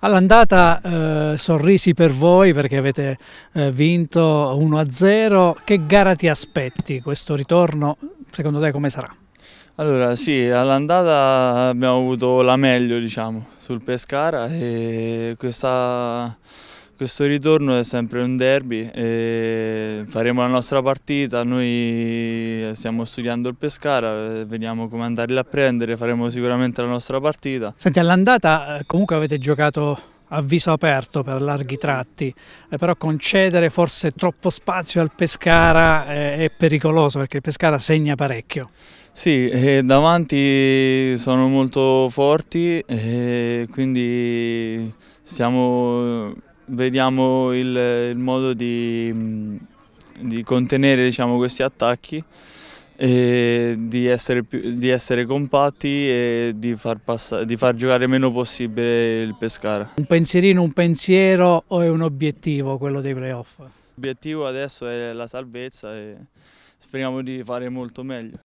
All'andata eh, sorrisi per voi perché avete eh, vinto 1-0, che gara ti aspetti questo ritorno? Secondo te come sarà? Allora sì, all'andata abbiamo avuto la meglio diciamo, sul Pescara e questa questo ritorno è sempre un derby, faremo la nostra partita, noi stiamo studiando il Pescara, vediamo come andarli a prendere, faremo sicuramente la nostra partita. Senti, all'andata eh, comunque avete giocato a viso aperto per larghi tratti, eh, però concedere forse troppo spazio al Pescara eh, è pericoloso perché il Pescara segna parecchio. Sì, davanti sono molto forti, quindi siamo vediamo il, il modo di, di contenere diciamo, questi attacchi e di essere, più, di essere, compatti e di far, di far giocare meno possibile il Pescara. Un pensierino, un pensiero o è un obiettivo quello dei playoff? L'obiettivo adesso è la salvezza e speriamo di fare molto meglio.